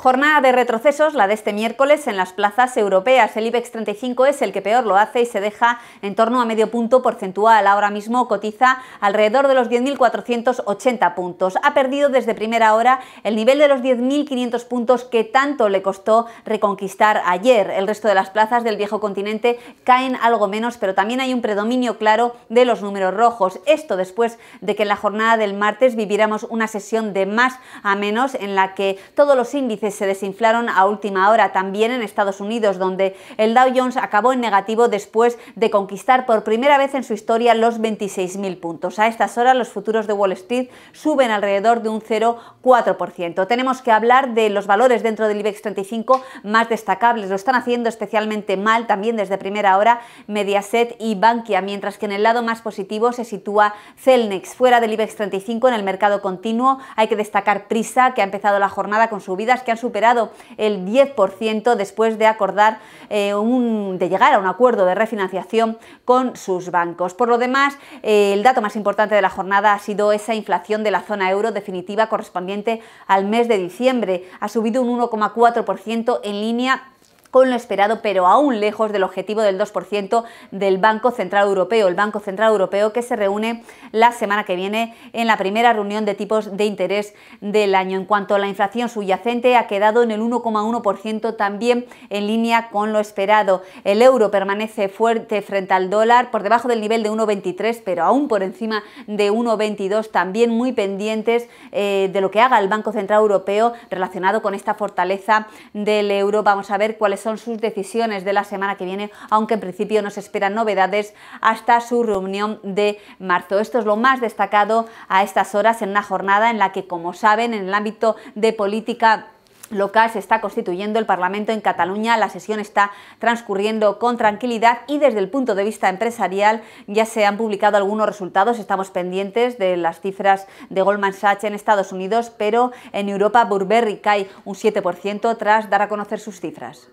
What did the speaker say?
Jornada de retrocesos, la de este miércoles en las plazas europeas. El IBEX 35 es el que peor lo hace y se deja en torno a medio punto porcentual. Ahora mismo cotiza alrededor de los 10.480 puntos. Ha perdido desde primera hora el nivel de los 10.500 puntos que tanto le costó reconquistar ayer. El resto de las plazas del viejo continente caen algo menos, pero también hay un predominio claro de los números rojos. Esto después de que en la jornada del martes viviéramos una sesión de más a menos en la que todos los índices se desinflaron a última hora también en Estados Unidos, donde el Dow Jones acabó en negativo después de conquistar por primera vez en su historia los 26.000 puntos. A estas horas los futuros de Wall Street suben alrededor de un 0,4%. Tenemos que hablar de los valores dentro del IBEX 35 más destacables. Lo están haciendo especialmente mal también desde primera hora Mediaset y Bankia, mientras que en el lado más positivo se sitúa Celnex. Fuera del IBEX 35 en el mercado continuo hay que destacar Prisa, que ha empezado la jornada con subidas que han superado el 10% después de acordar eh, un, de llegar a un acuerdo de refinanciación con sus bancos. Por lo demás, eh, el dato más importante de la jornada ha sido esa inflación de la zona euro definitiva correspondiente al mes de diciembre. Ha subido un 1,4% en línea con lo esperado, pero aún lejos del objetivo del 2% del Banco Central Europeo. El Banco Central Europeo que se reúne la semana que viene en la primera reunión de tipos de interés del año. En cuanto a la inflación subyacente, ha quedado en el 1,1%, también en línea con lo esperado. El euro permanece fuerte frente al dólar, por debajo del nivel de 1,23, pero aún por encima de 1,22, también muy pendientes eh, de lo que haga el Banco Central Europeo relacionado con esta fortaleza del euro. Vamos a ver cuáles son sus decisiones de la semana que viene, aunque en principio nos esperan novedades hasta su reunión de marzo. Esto es lo más destacado a estas horas en una jornada en la que, como saben, en el ámbito de política local se está constituyendo el Parlamento en Cataluña, la sesión está transcurriendo con tranquilidad y desde el punto de vista empresarial ya se han publicado algunos resultados, estamos pendientes de las cifras de Goldman Sachs en Estados Unidos, pero en Europa Burberry cae un 7% tras dar a conocer sus cifras.